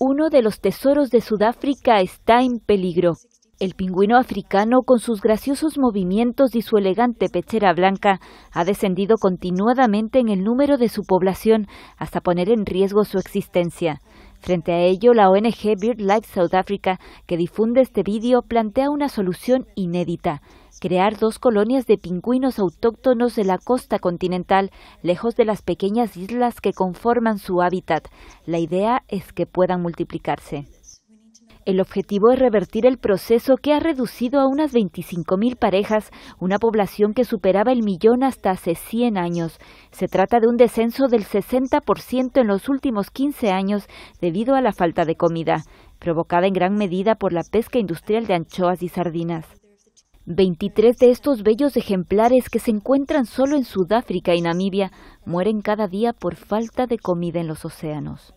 Uno de los tesoros de Sudáfrica está en peligro. El pingüino africano, con sus graciosos movimientos y su elegante pechera blanca, ha descendido continuadamente en el número de su población hasta poner en riesgo su existencia. Frente a ello, la ONG BirdLife South Africa, que difunde este vídeo, plantea una solución inédita crear dos colonias de pingüinos autóctonos de la costa continental, lejos de las pequeñas islas que conforman su hábitat. La idea es que puedan multiplicarse. El objetivo es revertir el proceso que ha reducido a unas 25.000 parejas, una población que superaba el millón hasta hace 100 años. Se trata de un descenso del 60% en los últimos 15 años debido a la falta de comida, provocada en gran medida por la pesca industrial de anchoas y sardinas. 23 de estos bellos ejemplares que se encuentran solo en Sudáfrica y Namibia mueren cada día por falta de comida en los océanos.